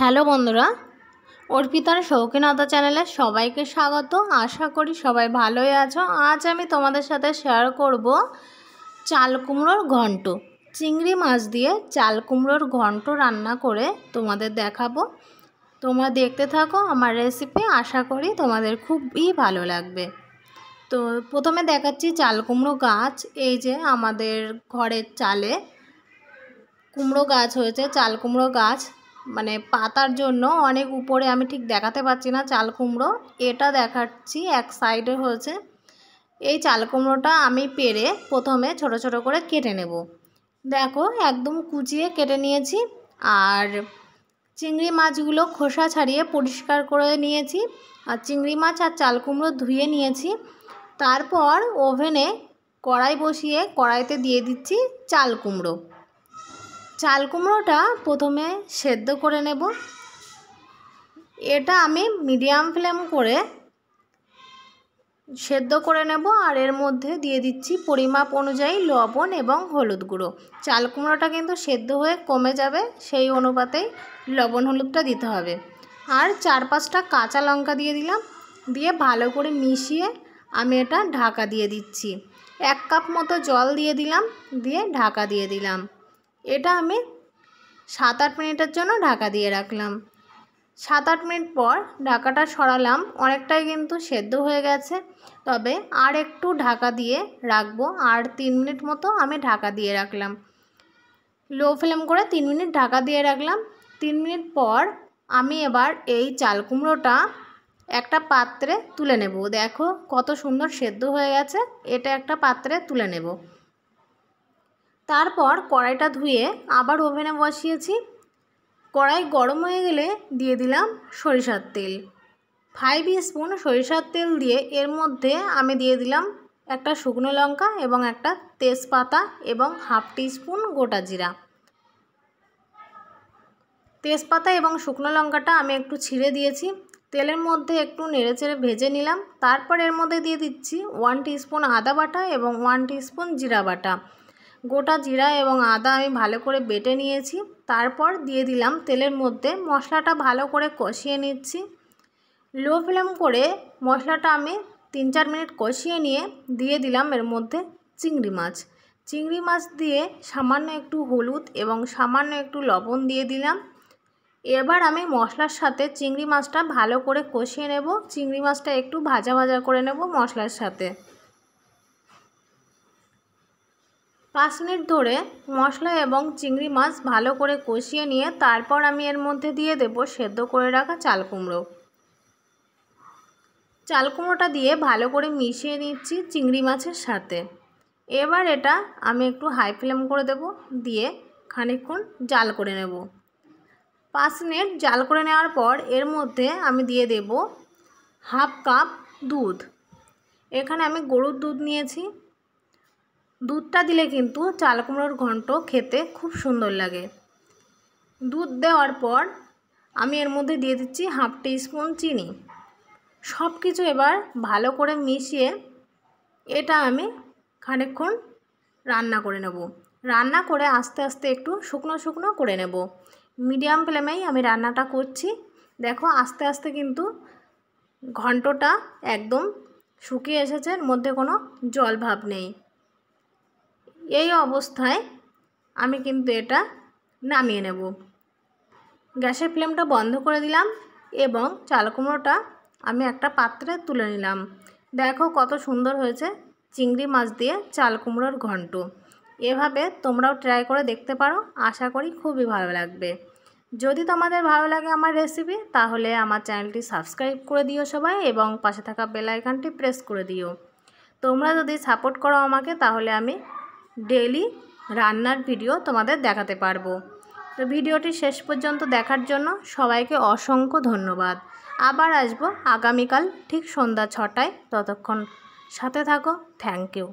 hello বন্ধুরা অর্পিতার শৌখিনতা চ্যানেলে সবাইকে স্বাগত আশা করি সবাই ভালোই আছো আজ আমি তোমাদের সাথে শেয়ার করব চাল কুমড়োর ঘন্ট চিংড়ি মাছ দিয়ে চাল কুমড়োর ঘন্ট রান্না করে তোমাদের দেখাবো তোমরা দেখতে থাকো আমার রেসিপি আশা করি তোমাদের খুবই ভালো লাগবে তো প্রথমে দেখাচ্ছি চাল কুমড়ো গাছ এই যে আমাদের ঘরের চালে কুমড়ো গাছ হয়েছে চাল কুমড়ো গাছ মানে পাতার জন্য অনেক উপরে আমি ঠিক দেখাতে পাচ্ছি না চাল কুমড়ো এটা দেখাচ্ছি এক সাইডে হয়েছে এই চাল কুমড়োটা আমি পেরে প্রথমে ছোট ছোট করে কেটে নেব দেখো একদম কুচিয়ে কেটে নিয়েছি আর চিংড়ি মাছগুলো খোসা ছাড়িয়ে পরিষ্কার করে নিয়েছি আর চিংড়ি মাছ আর চাল কুমড়ো ধুয়ে নিয়েছি তারপর ওভেনে কড়াই বসিয়ে কড়াইতে দিয়ে দিচ্ছি চাল কুমড়ো চাল কুমড়োটা প্রথমে সেদ্ধ করে নেব এটা আমি মিডিয়াম ফ্লেম করে সেদ্ধ করে নেব আর এর মধ্যে দিয়ে দিচ্ছি পরিমাপ অনুযায়ী লবণ এবং হলুদ গুঁড়ো চাল কুমড়োটা কিন্তু সেদ্ধ হয়ে কমে যাবে সেই অনুপাতেই লবণ হলুদটা দিতে হবে আর চার পাঁচটা কাঁচা লঙ্কা দিয়ে দিলাম দিয়ে ভালো করে মিশিয়ে আমি এটা ঢাকা দিয়ে দিচ্ছি এক কাপ মতো জল দিয়ে দিলাম দিয়ে ঢাকা দিয়ে দিলাম এটা আমি সাত আট মিনিটের জন্য ঢাকা দিয়ে রাখলাম সাত আট মিনিট পর ঢাকাটা সরালাম অনেকটাই কিন্তু সেদ্ধ হয়ে গেছে তবে আর একটু ঢাকা দিয়ে রাখবো আর তিন মিনিট মতো আমি ঢাকা দিয়ে রাখলাম লো ফ্লেম করে তিন মিনিট ঢাকা দিয়ে রাখলাম তিন মিনিট পর আমি এবার এই চাল কুমড়োটা একটা পাত্রে তুলে নেব দেখো কত সুন্দর সেদ্ধ হয়ে গেছে এটা একটা পাত্রে তুলে নেব তারপর কড়াইটা ধুয়ে আবার ওভেনে বসিয়েছি কড়াই গরম হয়ে গেলে দিয়ে দিলাম সরিষার তেল ফাইভ স্পুন সরিষার তেল দিয়ে এর মধ্যে আমি দিয়ে দিলাম একটা শুকনো লঙ্কা এবং একটা তেজপাতা এবং হাফ স্পুন গোটা জিরা তেজপাতা এবং শুকনো লঙ্কাটা আমি একটু ছিঁড়ে দিয়েছি তেলের মধ্যে একটু নেড়েচেড়ে ভেজে নিলাম তারপর এর মধ্যে দিয়ে দিচ্ছি ওয়ান স্পুন আদা বাটা এবং ওয়ান স্পুন জিরা বাটা গোটা জিরা এবং আদা আমি ভালো করে বেটে নিয়েছি তারপর দিয়ে দিলাম তেলের মধ্যে মশলাটা ভালো করে কষিয়ে নিচ্ছি লো ফ্লেম করে মশলাটা আমি তিন চার মিনিট কষিয়ে নিয়ে দিয়ে দিলাম এর মধ্যে চিংড়ি মাছ চিংড়ি মাছ দিয়ে সামান্য একটু হলুদ এবং সামান্য একটু লবণ দিয়ে দিলাম এবার আমি মশলার সাথে চিংড়ি মাছটা ভালো করে কষিয়ে নেব চিংড়ি মাছটা একটু ভাজা ভাজা করে নেব মশলার সাথে পাঁচ মিনিট ধরে মশলা এবং চিংড়ি মাছ ভালো করে কষিয়ে নিয়ে তারপর আমি এর মধ্যে দিয়ে দেব সেদ্ধ করে রাখা চাল কুমড়ো চাল কুমড়োটা দিয়ে ভালো করে মিশিয়ে নিচ্ছি চিংড়ি মাছের সাথে এবার এটা আমি একটু হাই ফ্লেম করে দেব দিয়ে খানিকক্ষণ জাল করে নেব পাঁচ মিনিট জাল করে নেওয়ার পর এর মধ্যে আমি দিয়ে দেব হাফ কাপ দুধ এখানে আমি গরুর দুধ নিয়েছি দুধটা দিলে কিন্তু চাল কুমড়োর ঘন্ট খেতে খুব সুন্দর লাগে দুধ দেওয়ার পর আমি এর মধ্যে দিয়ে দিচ্ছি হাফ টি স্পুন চিনি সব কিছু এবার ভালো করে মিশিয়ে এটা আমি খানিক্ষণ রান্না করে নেব রান্না করে আস্তে আস্তে একটু শুকনো শুকনো করে নেব মিডিয়াম ফ্লেমেই আমি রান্নাটা করছি দেখো আস্তে আস্তে কিন্তু ঘন্টটা একদম শুকিয়ে এসেছে এর মধ্যে কোনো জল ভাব নেই এই অবস্থায় আমি কিন্তু এটা নামিয়ে নেব গ্যাসের ফ্লেমটা বন্ধ করে দিলাম এবং চাল কুমড়োটা আমি একটা পাত্রে তুলে নিলাম দেখো কত সুন্দর হয়েছে চিংড়ি মাছ দিয়ে চাল কুমড়োর ঘন্ট এভাবে তোমরাও ট্রাই করে দেখতে পারো আশা করি খুবই ভালো লাগবে যদি তোমাদের ভালো লাগে আমার রেসিপি তাহলে আমার চ্যানেলটি সাবস্ক্রাইব করে দিও সবাই এবং পাশে থাকা বেলাইকানটি প্রেস করে দিও তোমরা যদি সাপোর্ট করো আমাকে তাহলে আমি ডেলি রান্নার ভিডিও তোমাদের দেখাতে পারবো তো ভিডিওটি শেষ পর্যন্ত দেখার জন্য সবাইকে অসংখ্য ধন্যবাদ আবার আসবো আগামীকাল ঠিক সন্ধ্যা ছটায় ততক্ষণ সাথে থাকো থ্যাংক ইউ